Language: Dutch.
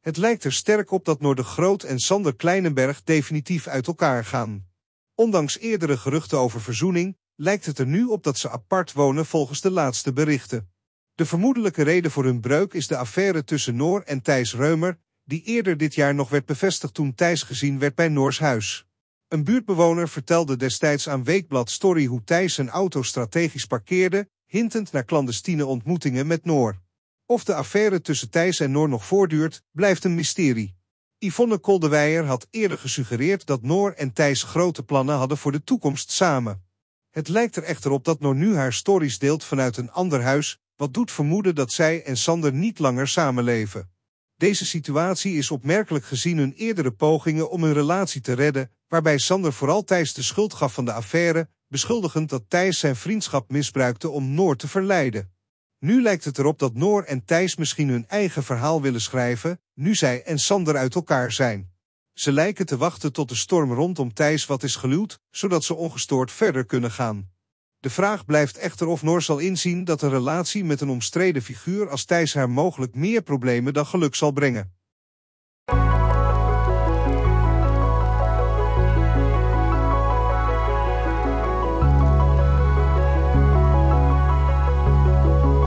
Het lijkt er sterk op dat Noor de Groot en Sander Kleinenberg definitief uit elkaar gaan. Ondanks eerdere geruchten over verzoening, lijkt het er nu op dat ze apart wonen volgens de laatste berichten. De vermoedelijke reden voor hun breuk is de affaire tussen Noor en Thijs Reumer, die eerder dit jaar nog werd bevestigd toen Thijs gezien werd bij Noors huis. Een buurtbewoner vertelde destijds aan Weekblad Story hoe Thijs zijn auto strategisch parkeerde, hintend naar clandestine ontmoetingen met Noor. Of de affaire tussen Thijs en Noor nog voortduurt, blijft een mysterie. Yvonne Koldewijer had eerder gesuggereerd dat Noor en Thijs grote plannen hadden voor de toekomst samen. Het lijkt er echter op dat Noor nu haar stories deelt vanuit een ander huis, wat doet vermoeden dat zij en Sander niet langer samenleven. Deze situatie is opmerkelijk gezien hun eerdere pogingen om hun relatie te redden, waarbij Sander vooral Thijs de schuld gaf van de affaire, beschuldigend dat Thijs zijn vriendschap misbruikte om Noor te verleiden. Nu lijkt het erop dat Noor en Thijs misschien hun eigen verhaal willen schrijven, nu zij en Sander uit elkaar zijn. Ze lijken te wachten tot de storm rondom Thijs wat is geluwd, zodat ze ongestoord verder kunnen gaan. De vraag blijft echter of Noor zal inzien dat een relatie met een omstreden figuur als Thijs haar mogelijk meer problemen dan geluk zal brengen.